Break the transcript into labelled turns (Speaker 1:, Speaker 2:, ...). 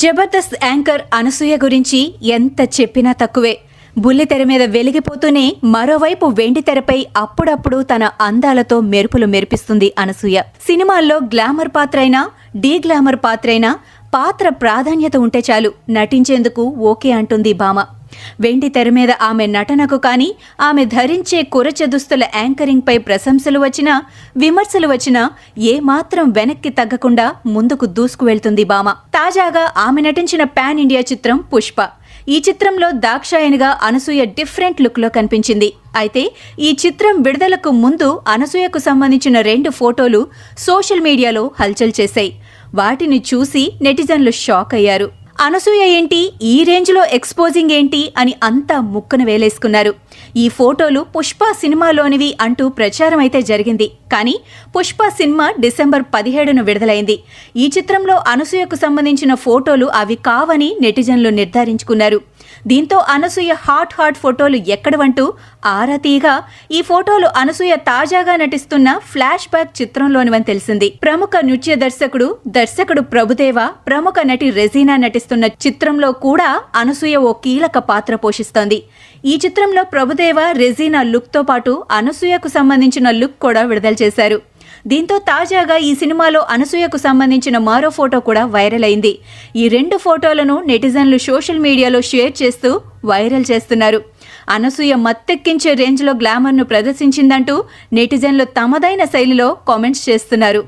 Speaker 1: Jabardasth anchor Anasuya గురించి ఎంత చెప్పినా తక్కువే బుల్లితెర మీద వెలిగిపోతూనే మరోవైపు వెండితెరపై అప్పుడప్పుడు తన అందాలతో మెరుపులు మెరిపిస్తుంది అనసూయ సినిమాల్లో గ్లామర్ పాత్రైనా డీ గ్లామర్ పాత్రైనా పాత్ర ప్రాధాన్యత ఉంటే చాలు నటించేందుకు ఓకే అంటుంది భామ వెండి తెర మీద ఆమె నటనకు కానీ ఆమె ధరించే కురచదుస్తుల యాంకరింగ్పై ప్రశంసలు వచ్చినా విమర్శలు వచ్చినా ఏమాత్రం వెనక్కి తగ్గకుండా ముందుకు దూసుకు వెళ్తుంది భామ తాజాగా ఆమె నటించిన పాన్ ఇండియా చిత్రం పుష్ప ఈ చిత్రంలో దాక్షాయనిగా అనసూయ డిఫరెంట్ లుక్లో కనిపించింది అయితే ఈ చిత్రం విడుదలకు ముందు అనసూయకు సంబంధించిన రెండు ఫోటోలు సోషల్ మీడియాలో హల్చల్ చేశాయి వాటిని చూసి నెటిజన్లు షాక్ అయ్యారు అనసూయ ఏంటి ఈ రేంజ్లో ఎక్స్పోజింగ్ ఏంటి అని అంతా ముక్కను వేలేసుకున్నారు ఈ ఫోటోలు పుష్ప సినిమాలోనివి అంటూ ప్రచారం అయితే జరిగింది కానీ పుష్ప సినిమా డిసెంబర్ పదిహేడును విడుదలైంది ఈ చిత్రంలో అనసూయకు సంబంధించిన ఫోటోలు అవి కావని నెటిజన్లు నిర్ధారించుకున్నారు దీంతో అనసూయ హాట్ హాట్ ఫోటోలు ఎక్కడవంటూ ఆరతీగా ఈ ఫోటోలు అనసూయ తాజాగా నటిస్తున్న ఫ్లాష్ బ్యాక్ చిత్రంలోనివని తెలిసింది ప్రముఖ నృత్య దర్శకుడు దర్శకుడు ప్రభుదేవ ప్రముఖ నటి రెజీనా నటిస్తున్న చిత్రంలో కూడా అనసూయ ఓ కీలక పాత్ర పోషిస్తోంది ఈ చిత్రంలో ప్రభుదేవ రెజీనా లుక్తో పాటు అనసూయకు సంబంధించిన లుక్ కూడా విడుదల చేశారు దీంతో తాజాగా ఈ సినిమాలో అనసూయకు సంబంధించిన మరో ఫోటో కూడా వైరల్ అయింది ఈ రెండు ఫోటోలను నెటిజన్లు సోషల్ మీడియాలో షేర్ చేస్తూ వైరల్ చేస్తున్నారు అనసూయ మత్తెక్కించే రేంజ్లో గ్లామర్ను ప్రదర్శించిందంటూ నెటిజన్లు తమదైన శైలిలో కామెంట్స్ చేస్తున్నారు